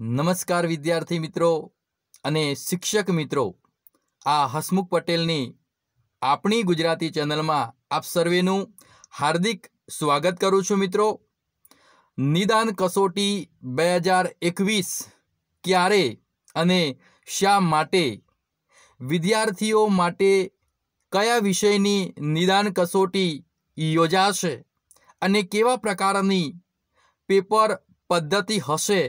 નમસ્કાર વિદ્યાર્થી મિત્રો અને શિક્ષક મિત્રો આ હસમુખ પટેલની આપણી ગુજરાતી ચેનલમાં આપ સર્વેનું હાર્દિક સ્વાગત કરું છું મિત્રો નિદાન કસોટી બે હજાર એકવીસ ક્યારે અને શા માટે વિદ્યાર્થીઓ માટે કયા વિષયની નિદાન કસોટી યોજાશે અને કેવા પ્રકારની પેપર પદ્ધતિ હશે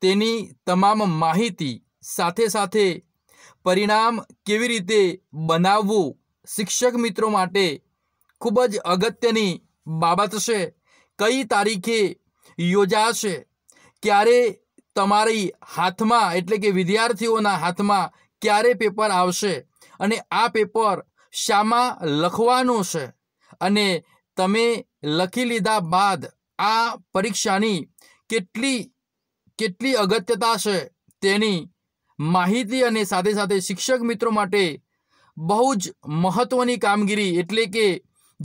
તેની તમામ માહિતી સાથે સાથે પરિણામ કેવી રીતે બનાવવું શિક્ષક મિત્રો માટે ખૂબ જ અગત્યની બાબત છે કઈ તારીખે યોજાશે ક્યારે તમારી હાથમાં એટલે કે વિદ્યાર્થીઓના હાથમાં ક્યારે પેપર આવશે અને આ પેપર શામાં લખવાનું છે અને તમે લખી લીધા બાદ આ પરીક્ષાની કેટલી કેટલી અગત્યતા છે તેની માહિતી અને સાથે સાથે શિક્ષક મિત્રો માટે બહુ જ મહત્ત્વની કામગીરી એટલે કે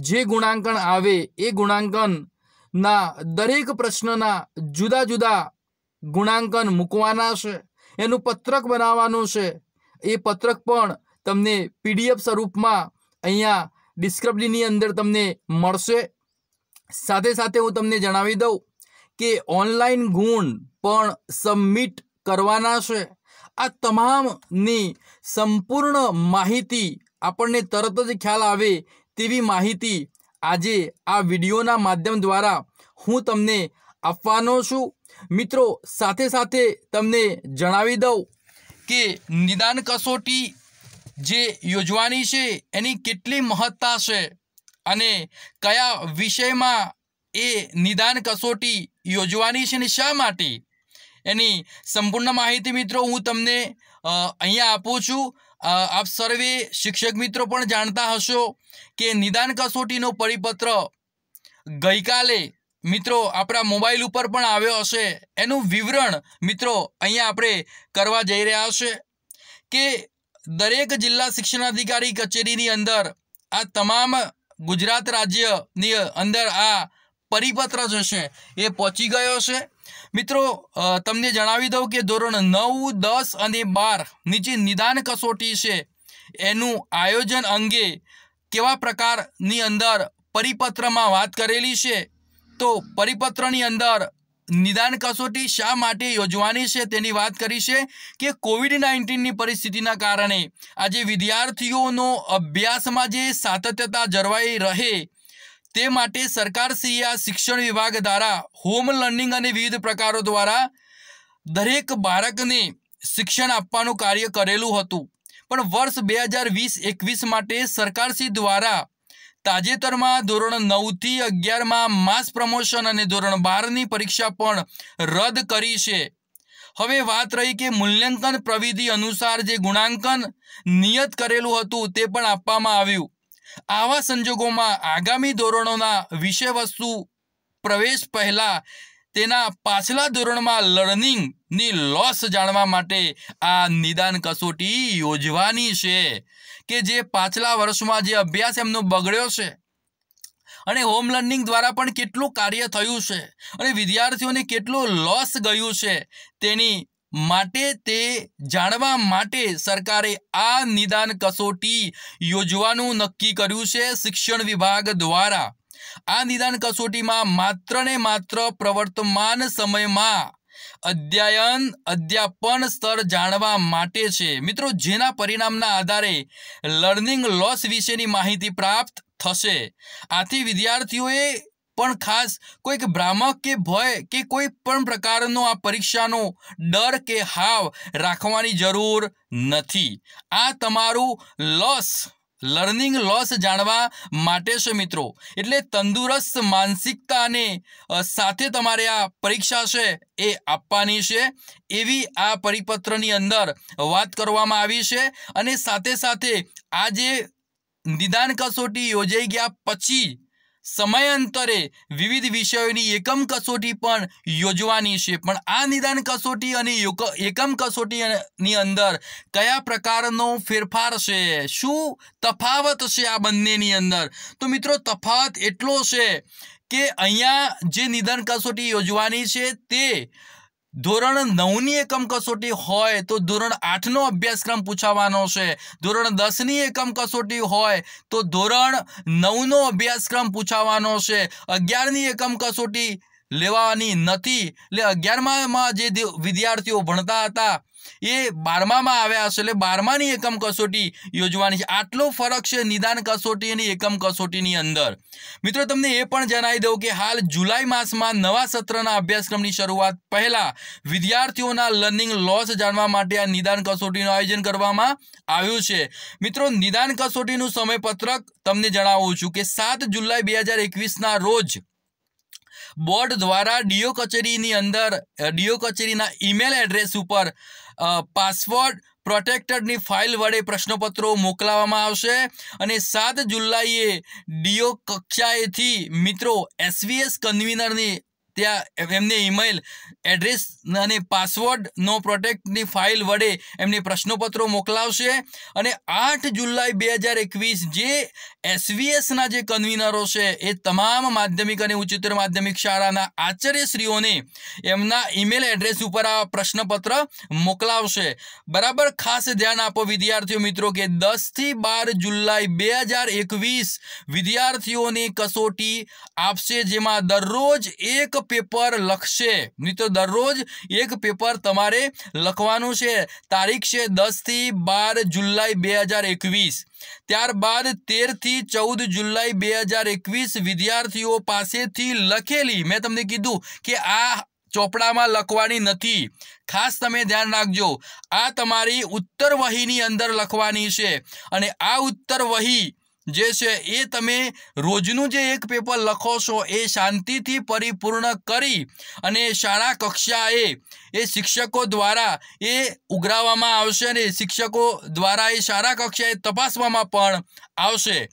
જે ગુણાંકન આવે એ ગુણાંકનના દરેક પ્રશ્નના જુદા જુદા ગુણાંકન મૂકવાના છે એનું પત્રક બનાવવાનું છે એ પત્રક પણ તમને પીડીએફ સ્વરૂપમાં અહીંયા ડિસ્ક્રિપ્ટીની અંદર તમને મળશે સાથે સાથે હું તમને જણાવી દઉં કે ઓનલાઈન ગુણ પણ સબમિટ કરવાના છે આ તમામની સંપૂર્ણ માહિતી આપણને તરત જ ખ્યાલ આવે તેવી માહિતી આજે આ વિડીયોના માધ્યમ દ્વારા હું તમને આપવાનો છું મિત્રો સાથે સાથે તમને જણાવી દઉં કે નિદાન કસોટી જે યોજવાની છે એની કેટલી મહત્તા છે અને કયા વિષયમાં એ નિદાન કસોટી યોજવાની છે અને શા માટે એની સંપૂર્ણ માહિતી મિત્રો હું તમને અહીંયા આપું છું આપ સર્વે શિક્ષક મિત્રો પણ જાણતા હશો કે નિદાન કસોટીનો પરિપત્ર ગઈકાલે મિત્રો આપણા મોબાઈલ ઉપર પણ આવ્યો હશે એનું વિવરણ મિત્રો અહીંયા આપણે કરવા જઈ રહ્યા હશે કે દરેક જિલ્લા શિક્ષણાધિકારી કચેરીની અંદર આ તમામ ગુજરાત રાજ્યની અંદર આ પરિપત્ર જે છે એ પહોંચી ગયો છે મિત્રો તમને જણાવી દઉં કે ધોરણ નવ દસ અને બાર નીચે નિદાન કસોટી છે એનું આયોજન અંગે કેવા પ્રકારની અંદર પરિપત્રમાં વાત કરેલી છે તો પરિપત્રની અંદર નિદાન કસોટી શા માટે યોજવાની છે તેની વાત કરી છે કે કોવિડ નાઇન્ટીનની પરિસ્થિતિના કારણે આજે વિદ્યાર્થીઓનો અભ્યાસમાં જે સાતત્યતા જળવાઈ રહે તે માટે સરકારશ્રીએ આ શિક્ષણ વિભાગ દ્વારા હોમ લર્નિંગ અને વિવિધ પ્રકારો દ્વારા દરેક બાળકને શિક્ષણ આપવાનું કાર્ય કરેલું હતું પણ વર્ષ બે હજાર વીસ એકવીસ માટે સરકારશ્રી દ્વારા તાજેતરમાં ધોરણ નવથી અગિયારમાં માસ પ્રમોશન અને ધોરણ બારની પરીક્ષા પણ રદ કરી છે હવે વાત રહી કે મૂલ્યાંકન પ્રવિધિ અનુસાર જે ગુણાંકન નિયત કરેલું હતું તે પણ આપવામાં આવ્યું આવા સંજોગોમાં આગામી ધોરણોના વિષયવસ્તુ પ્રવેશ પહેલાં તેના પાછલા ધોરણમાં લર્નિંગની લોસ જાણવા માટે આ નિદાન કસોટી યોજવાની છે કે જે પાછલા વર્ષમાં જે અભ્યાસ એમનો બગડ્યો છે અને હોમ લર્નિંગ દ્વારા પણ કેટલું કાર્ય થયું છે અને વિદ્યાર્થીઓને કેટલું લોસ ગયું છે તેની માટે તે જાણવા માટે સરકારે આ નિદાન કસોટી યોજવાનું નક્કી કર્યું છે શિક્ષણ વિભાગ દ્વારા આ નિદાન કસોટીમાં માત્ર ને માત્ર પ્રવર્તમાન સમયમાં અધ્યયન અધ્યાપન સ્તર જાણવા માટે છે મિત્રો જેના પરિણામના આધારે લર્નિંગ લોસ વિશેની માહિતી પ્રાપ્ત થશે આથી વિદ્યાર્થીઓએ પણ ખાસ કોઈક ભ્રામક કે ભય કે કોઈ પણ પ્રકારનો આ પરીક્ષાનો ડર કે હાવ રાખવાની જરૂર નથી આ તમારું લોસ લર્નિંગ લોસ જાણવા માટે છે મિત્રો એટલે તંદુરસ્ત માનસિકતાને સાથે તમારે આ પરીક્ષા છે એ આપવાની છે એવી આ પરિપત્રની અંદર વાત કરવામાં આવી છે અને સાથે સાથે આ જે નિદાન કસોટી યોજાઈ ગયા પછી સમયાંતરે વિવિધ વિષયોની એકમ કસોટી પણ યોજવાની છે પણ આ નિદાન કસોટી અને એકમ કસોટીની અંદર કયા પ્રકારનો ફેરફાર છે શું તફાવત છે આ બંનેની અંદર તો મિત્રો તફાવત એટલો છે કે અહીંયા જે નિદાન કસોટી યોજવાની છે તે ધોરણ નવની એકમ કસોટી હોય તો ધોરણ આઠનો અભ્યાસક્રમ પૂછાવાનો છે ધોરણ દસની એકમ કસોટી હોય તો ધોરણ નવનો અભ્યાસક્રમ પૂછાવાનો છે અગિયારની એકમ કસોટી લેવાની નથી એટલે અગિયારમાં જે વિદ્યાર્થીઓ ભણતા હતા એ બારમામાં આવ્યા હશે એટલે બારમાની એકમ કસોટી યોજવાની છે આટલો ફરક છે નિદાન કસોટી અને એકમ કસોટીની અંદર મિત્રો તમને એ પણ જણાવી દઉં કે હાલ જુલાઈ માસમાં નવા સત્રના અભ્યાસક્રમની શરૂઆત પહેલાં વિદ્યાર્થીઓના લર્નિંગ લોસ જાણવા માટે આ નિદાન કસોટીનું આયોજન કરવામાં આવ્યું છે મિત્રો નિદાન કસોટીનું સમયપત્રક તમને જણાવું છું કે સાત જુલાઈ બે હજાર એકવીસના રોજ બોર્ડ દ્વારા ડીઓ કચેરીની અંદર ડીઓ કચેરીના ઈમેલ એડ્રેસ ઉપર પાસવર્ડ પ્રોટેક્ટરની ફાઇલ વડે પ્રશ્નપત્રો મોકલાવવામાં આવશે અને સાત જુલાઈએ ડીઓ કક્ષાએથી મિત્રો એસવીએસ કન્વીનરની ત્યાં એમને ઈમેલ એડ્રેસ અને પાસવર્ડનો પ્રોટેક્ટની ફાઇલ વડે એમની પ્રશ્નોપત્રો મોકલાવશે અને આઠ જુલાઈ બે હજાર એકવીસ જે એસવીએસના જે કન્વીનરો છે એ તમામ માધ્યમિક અને ઉચ્ચતર માધ્યમિક શાળાના આચાર્યશ્રીઓને એમના ઈમેલ એડ્રેસ ઉપર આ પ્રશ્નપત્ર મોકલાવશે બરાબર ખાસ ધ્યાન આપો વિદ્યાર્થીઓ મિત્રો કે દસથી બાર જુલાઈ બે હજાર એકવીસ વિદ્યાર્થીઓને કસોટી આપશે જેમાં દરરોજ એક પેપર લખશે મિત્રો દરરોજ એક પેપર તમારે લખવાનું છે તારીખ છે દસથી બાર જુલાઈ બે હજાર એકવીસ ત્યારબાદ તેરથી ચૌદ જુલાઈ બે હજાર એકવીસ વિદ્યાર્થીઓ પાસેથી લખેલી મેં તમને કીધું કે આ ચોપડામાં લખવાની નથી ખાસ તમે ધ્યાન રાખજો આ તમારી ઉત્તર વહીની અંદર લખવાની છે અને આ ઉત્તર વહી જે છે એ તમે રોજનું જે એક પેપર લખો છો એ શાંતિથી પરિપૂર્ણ કરી અને શાળા કક્ષાએ એ શિક્ષકો દ્વારા એ ઉઘરાવવામાં આવશે અને શિક્ષકો દ્વારા એ શાળા કક્ષાએ તપાસવામાં પણ આવશે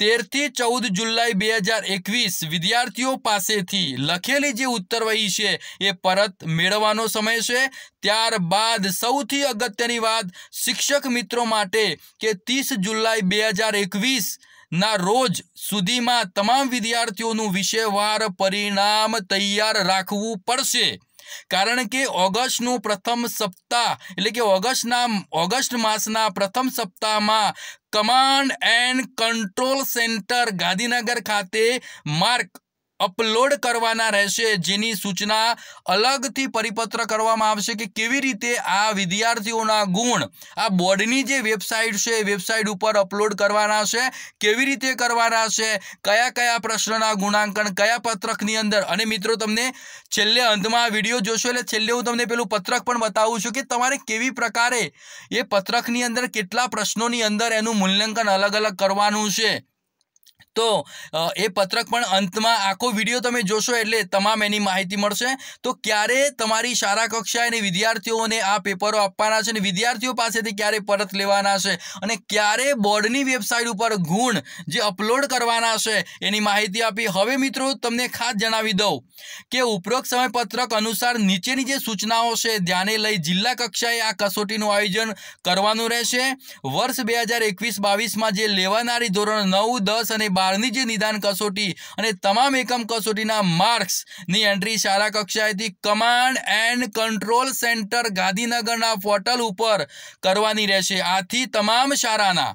તેરથી ચૌદ જુલાઈ બે હજાર એકવીસ વિદ્યાર્થીઓ પાસેથી લખેલી જે ઉત્તરવહી છે એ પરત મેળવવાનો સમય છે ત્યારબાદ સૌથી અગત્યની વાત શિક્ષક મિત્રો માટે કે ત્રીસ જુલાઈ બે હજાર એકવીસના રોજ સુધીમાં તમામ વિદ્યાર્થીઓનું વિષયવાર પરિણામ તૈયાર રાખવું પડશે કારણ કે ઓગસ્ટનું પ્રથમ સપ્તાહ એટલે કે ઓગસ્ટના ઓગસ્ટ માસના પ્રથમ સપ્તાહમાં command and control centre Gandhinagar ખાતે માર્ક અપલોડ કરવાના રહેશે જેની સૂચના અલગથી પરિપત્ર કરવામાં આવશે કે કેવી રીતે આ વિદ્યાર્થીઓના ગુણ આ બોર્ડની જે વેબસાઇટ છે એ વેબસાઇટ ઉપર અપલોડ કરવાના છે કેવી રીતે કરવાના છે કયા કયા પ્રશ્નના ગુણાંકન કયા પત્રકની અંદર અને મિત્રો તમને છેલ્લે અંતમાં વિડીયો જોશો એટલે છેલ્લે હું તમને પેલું પત્રક પણ બતાવું છું કે તમારે કેવી પ્રકારે એ પત્રકની અંદર કેટલા પ્રશ્નોની અંદર એનું મૂલ્યાંકન અલગ અલગ કરવાનું છે તો એ પત્રક પણ અંતમાં આખો વિડીયો તમે જોશો એટલે તમામ એની માહિતી મળશે તો ક્યારે તમારી શાળા અને વિદ્યાર્થીઓને આ પેપરો આપવાના છે અને વિદ્યાર્થીઓ પાસેથી ક્યારે પરત લેવાના છે અને ક્યારે બોર્ડની વેબસાઇટ ઉપર ગુણ જે અપલોડ કરવાના છે એની માહિતી આપી હવે મિત્રો તમને ખાસ જણાવી દઉં કે ઉપરોક્ત સમયપત્રક અનુસાર નીચેની જે સૂચનાઓ છે ધ્યાને લઈ જિલ્લા કક્ષાએ આ કસોટીનું આયોજન કરવાનું રહેશે વર્ષ બે હજાર એકવીસ બાવીસમાં જે લેવાનારી ધોરણ નવ દસ અને બારની જે નિદાન કસોટી અને તમામ એકમ કસોટીના માર્ક્સની એન્ટ્રી શાળા કક્ષાએથી કમાન્ડ એન્ડ કંટ્રોલ સેન્ટર ગાંધીનગરના પોર્ટલ ઉપર કરવાની રહેશે આથી તમામ શાળાના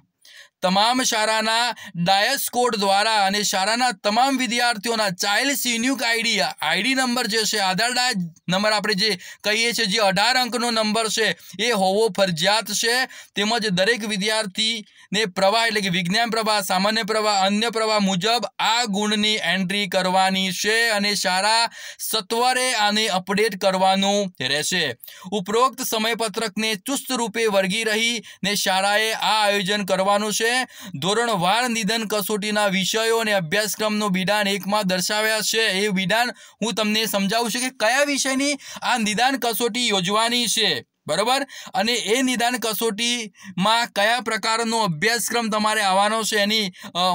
તમામ શાળાના ડાયસ કોડ દ્વારા અને શાળાના તમામ વિદ્યાર્થીઓના ચાઇલ્ડ સિન્યુક આઈડી આઈડી નંબર જે છે આધાર ડાય નંબર આપણે જે કહીએ છીએ જે અઢાર અંકનો નંબર છે એ હોવો ફરજિયાત છે તેમજ દરેક વિદ્યાર્થી ને પ્રવાહ એટલે કે વિજ્ઞાન પ્રવાહ સામાન્ય પ્રવાહ અન્ય પ્રવાહ મુજબ આ ગુણની એન્ટ્રી કરવાની છે અને સારા સત્વરે આને અપડેટ કરવાનું રહેશે ઉપરોક્ત સમયપત્રકને ચુસ્ત રૂપે વર્ગી રહી ને શાળાએ આ આયોજન કરવાનું છે ધોરણ ધોરણવાર નિધન કસોટીના વિષયો અને અભ્યાસક્રમનું વિધાન એકમાં દર્શાવ્યા છે એ વિધાન હું તમને સમજાવું છું કે કયા વિષયની આ નિદાન કસોટી યોજવાની છે બરોબર અને એ નિદાન કસોટીમાં કયા પ્રકારનો અભ્યાસક્રમ તમારે આવવાનો છે એની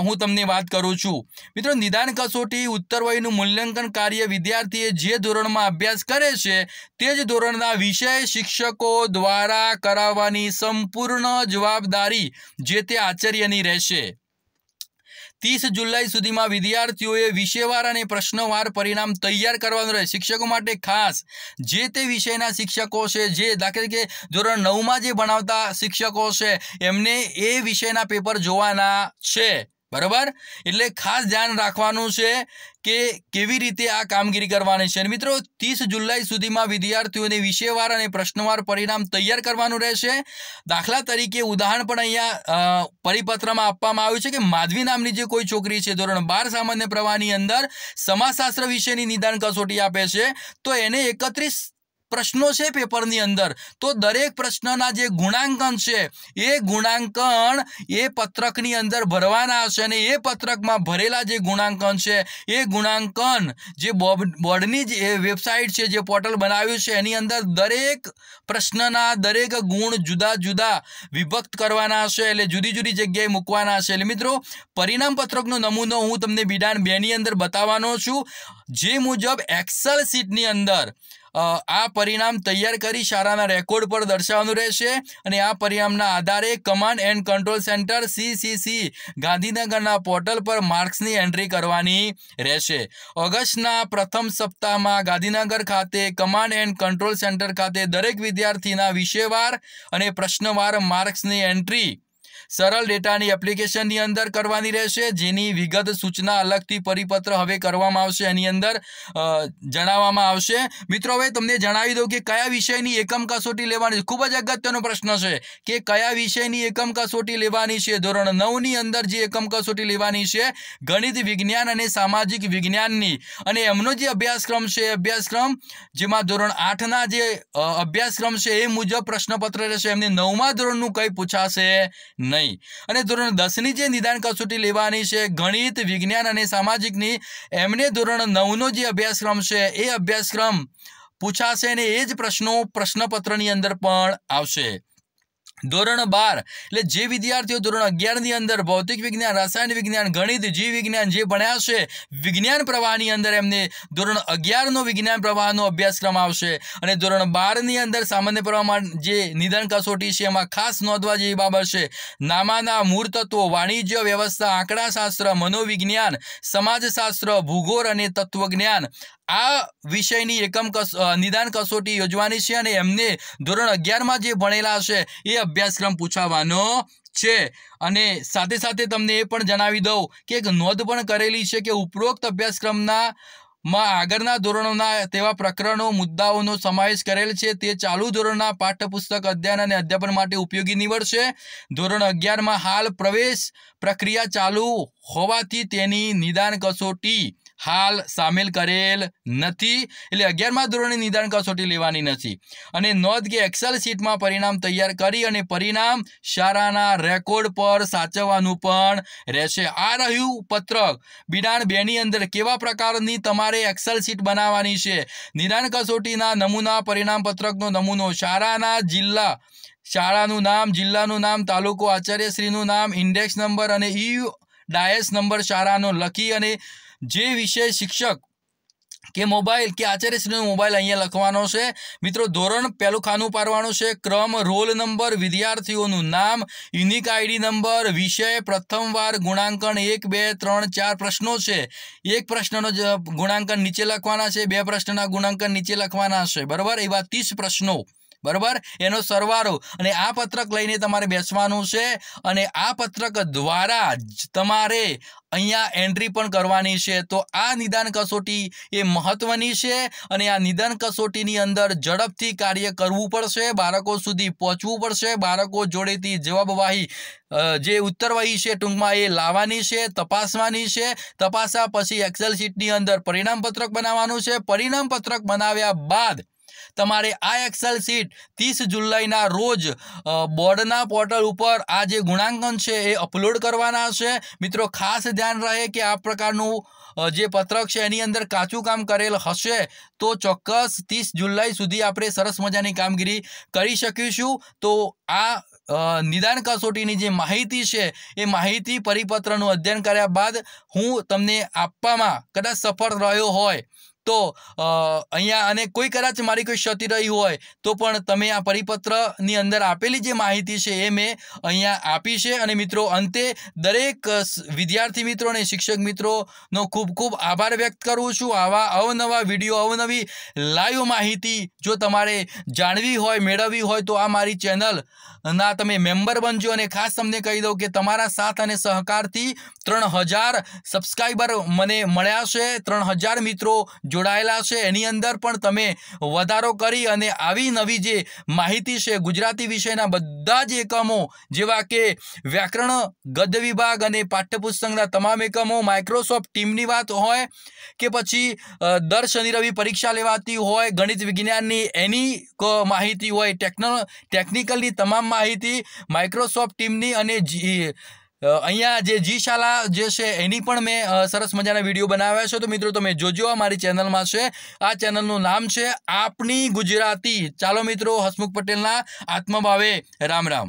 હું તમને વાત કરું છું મિત્રો નિદાન કસોટી ઉત્તર વયનું મૂલ્યાંકન કાર્ય વિદ્યાર્થીએ જે ધોરણમાં અભ્યાસ કરે છે તે જ ધોરણના વિષય શિક્ષકો દ્વારા કરાવવાની સંપૂર્ણ જવાબદારી જે તે આચાર્યની રહેશે ત્રીસ જુલાઈ સુધીમાં વિદ્યાર્થીઓએ વિષયવાર અને પ્રશ્નવાર પરિણામ તૈયાર કરવાનું રહે શિક્ષકો માટે ખાસ જે તે વિષયના શિક્ષકો છે જે દાખલા કે ધોરણ નવમાં જે ભણાવતા શિક્ષકો છે એમને એ વિષયના પેપર જોવાના છે બરાબર એટલે ખાસ ધ્યાન રાખવાનું છે કે કેવી રીતે આ કામગીરી કરવાની છે મિત્રો ત્રીસ જુલાઈ સુધીમાં વિદ્યાર્થીઓને વિષયવાર અને પ્રશ્નવાર પરિણામ તૈયાર કરવાનું રહેશે દાખલા તરીકે ઉદાહરણ પણ અહીંયા પરિપત્રમાં આપવામાં આવ્યું છે કે માધવી નામની જે કોઈ છોકરી છે ધોરણ બાર સામાન્ય પ્રવાહની અંદર સમાજશાસ્ત્ર વિશેની નિદાન કસોટી આપે છે તો એને એકત્રીસ પ્રશ્નો છે પેપરની અંદર તો દરેક પ્રશ્નના જે ગુણાંકન છે એ ગુણાંકન એ પત્રકની અંદર ભરવાના હશે અને એ પત્રકમાં ભરેલા જે ગુણાંકન છે એ ગુણાંકન જે બોર્ડની જે વેબસાઇટ છે જે પોર્ટલ બનાવ્યું છે એની અંદર દરેક પ્રશ્નના દરેક ગુણ જુદા જુદા વિભક્ત કરવાના હશે એટલે જુદી જુદી જગ્યાએ મૂકવાના હશે એટલે મિત્રો પરિણામ પત્રકનો નમૂનો હું તમને બિડાન બેની અંદર બતાવવાનો છું જે મુજબ એક્સલ શીટની અંદર આ પરિણામ તૈયાર કરી શાળાના રેકોર્ડ પર દર્શાવવાનું રહેશે અને આ પરિણામના આધારે command and control centre CCC ગાંધીનગરના પોર્ટલ પર માર્ક્સની એન્ટ્રી કરવાની રહેશે ઓગસ્ટના પ્રથમ સપ્તાહમાં ગાંધીનગર ખાતે કમાન્ડ એન્ડ કંટ્રોલ સેન્ટર ખાતે દરેક વિદ્યાર્થીના વિષયવાર અને પ્રશ્નવાર માર્ક્સની એન્ટ્રી સરળ ડેટાની એપ્લિકેશનની અંદર કરવાની રહેશે જેની વિગત સૂચના અલગથી પરિપત્ર હવે કરવામાં આવશે એની અંદર જણાવવામાં આવશે મિત્રો હવે તમને જણાવી દઉં કે કયા વિષયની એકમ કસોટી લેવાની ખૂબ જ અગત્યનો પ્રશ્ન છે કે કયા વિષયની એકમ કસોટી લેવાની છે ધોરણ નવની અંદર જે એકમ કસોટી લેવાની છે ગણિત વિજ્ઞાન અને સામાજિક વિજ્ઞાનની અને એમનો જે અભ્યાસક્રમ છે અભ્યાસક્રમ જેમાં ધોરણ આઠના જે અભ્યાસક્રમ છે એ મુજબ પ્રશ્નપત્ર રહેશે એમને નવમા ધોરણનું કંઈ પૂછાશે નહીં નહીં અને ધોરણ દસની જે નિદાન કસોટી લેવાની છે ગણિત વિજ્ઞાન અને સામાજિકની એમને ધોરણ નવનો જે અભ્યાસક્રમ છે એ અભ્યાસક્રમ પૂછાશે અને એ જ પ્રશ્નો પ્રશ્નપત્રની અંદર પણ આવશે ધોરણ બાર એટલે જે વિદ્યાર્થીઓ ધોરણ અગિયારની અંદર ભૌતિક વિજ્ઞાન રસાયણ વિજ્ઞાન ગણિત જીવ વિજ્ઞાન જે ભણ્યા છે વિજ્ઞાન પ્રવાહની અંદર એમને ધોરણ અગિયારનો વિજ્ઞાન પ્રવાહનો અભ્યાસક્રમ આવશે અને ધોરણ બારની અંદર સામાન્ય પ્રવાહમાં જે નિદાન કસોટી છે એમાં ખાસ નોંધવા જેવી બાબત છે નામાના મૂળ વાણિજ્ય વ્યવસ્થા આંકડાશાસ્ત્ર મનોવિજ્ઞાન સમાજશાસ્ત્ર ભૂગોળ અને તત્વજ્ઞાન આ વિષયની એકમ નિદાન કસોટી યોજવાની છે અને એમને ધોરણ અગિયારમાં જે ભણેલા છે એ અભ્યાસક્રમ પૂછાવાનો છે અને સાથે સાથે તમને એ પણ જણાવી દઉં કે એક નોંધ પણ કરેલી છે કે ઉપરોક્ત અભ્યાસક્રમના માં આગળના ધોરણોના તેવા પ્રકરણો મુદ્દાઓનો સમાવેશ કરેલ છે તે ચાલુ ધોરણના પાઠ્યપુસ્તક અધ્યયન અને અધ્યાપન માટે ઉપયોગી નીવડશે ધોરણ અગિયારમાં હાલ પ્રવેશ પ્રક્રિયા ચાલુ હોવાથી તેની નિદાન કસોટી હાલ સામેલ કરેલ નથી એટલે અગિયારમાં ધોરણની નિદાન કસોટી લેવાની નથી અને નોંધ કે એક્સેલ શીટમાં પરિણામ તૈયાર કરી અને પરિણામ શાળાના રેકોર્ડ પર સાચવવાનું પણ રહેશે આ રહ્યું પત્રક બિડાણ બેની અંદર કેવા પ્રકારની તમારે એક્સેલ શીટ બનાવવાની છે નિદાન કસોટીના નમૂના પરિણામ પત્રકનો નમૂનો શાળાના જિલ્લા શાળાનું નામ જિલ્લાનું નામ તાલુકો આચાર્યશ્રીનું નામ ઇન્ડેક્સ નંબર અને ઈ e ડાયસ નંબર શાળાનો લખી અને જે વિષય શિક્ષક કે મોબાઈલ કે આચાર્યશ્રીનો મોબાઈલ અહીંયા લખવાનો છે મિત્રો ધોરણ પહેલું ખાનું પાડવાનું છે ક્રમ રોલ નંબર વિદ્યાર્થીઓનું નામ યુનિક આઈડી નંબર વિષય પ્રથમવાર ગુણાંકન એક બે ત્રણ ચાર પ્રશ્નો છે એક પ્રશ્નનો ગુણાંકન નીચે લખવાના છે બે પ્રશ્નના ગુણાંકન નીચે લખવાના છે બરાબર એવા ત્રીસ પ્રશ્નો બરાબર એનો સરવારો અને આ પત્રક લઈને તમારે બેસવાનું છે અને આ પત્રક દ્વારા જ તમારે અહીંયા એન્ટ્રી પણ કરવાની છે તો આ નિદાન કસોટી એ મહત્વની છે અને આ નિદાન કસોટીની અંદર ઝડપથી કાર્ય કરવું પડશે બાળકો સુધી પહોંચવું પડશે બાળકો જોડેથી જવાબવાહી જે ઉત્તરવાહી છે ટૂંકમાં એ લાવવાની છે તપાસવાની છે તપાસા પછી એક્સેલ શીટની અંદર પરિણામ પત્રક બનાવવાનું છે પરિણામ પત્રક બનાવ્યા બાદ તમારે આ એક્સેલ શીટ ત્રીસ જુલાઈના રોજ બોર્ડના પોર્ટલ ઉપર આ જે ગુણાંકન છે એ અપલોડ કરવાના છે મિત્રો ખાસ ધ્યાન રહે કે આ પ્રકારનું જે પત્રક છે એની અંદર કાચું કામ કરેલ હશે તો ચોક્કસ ત્રીસ જુલાઈ સુધી આપણે સરસ મજાની કામગીરી કરી શકીશું તો આ નિદાન કસોટીની જે માહિતી છે એ માહિતી પરિપત્રનું અધ્યયન કર્યા બાદ હું તમને આપવામાં કદાચ સફળ રહ્યો હોય તો અહીંયા અને કોઈ કદાચ મારી કોઈ ક્ષતિ રહી હોય તો પણ તમે આ પરિપત્રની અંદર આપેલી જે માહિતી છે એ મેં અહીંયા આપી છે અને મિત્રો અંતે દરેક વિદ્યાર્થી મિત્રો અને શિક્ષક મિત્રોનો ખૂબ ખૂબ આભાર વ્યક્ત કરું છું આવા અવનવા વિડીયો અવનવી લાઈવ માહિતી જો તમારે જાણવી હોય મેળવવી હોય તો આ મારી ચેનલ ના તમે મેમ્બર બનજો અને ખાસ તમને કહી દઉં કે તમારા સાથ અને સહકારથી ત્રણ હજાર સબસ્ક્રાઈબર મને મળ્યા છે ત્રણ હજાર મિત્રો જો જોડાયેલા છે એની અંદર પણ તમે વધારો કરી અને આવી નવી જે માહિતી છે ગુજરાતી વિષયના બધા જ એકમો જેવા કે વ્યાકરણ ગદ્ય વિભાગ અને પાઠ્યપુસ્તકના તમામ એકમો માઇક્રોસોફ્ટ ટીમની વાત હોય કે પછી દર શનિ રવિ પરીક્ષા લેવાતી હોય ગણિત વિજ્ઞાનની એની માહિતી હોય ટેકનો ટેકનિકલની તમામ માહિતી માઇક્રોસોફ્ટ ટીમની અને અહીંયા જે જી શાલા જે છે એની પણ મેં સરસ મજાના વિડીયો બનાવ્યા છે તો મિત્રો તમે જોજો આ મારી ચેનલમાં છે આ ચેનલનું નામ છે આપની ગુજરાતી ચાલો મિત્રો હસમુખ પટેલના આત્મભાવે રામ રામ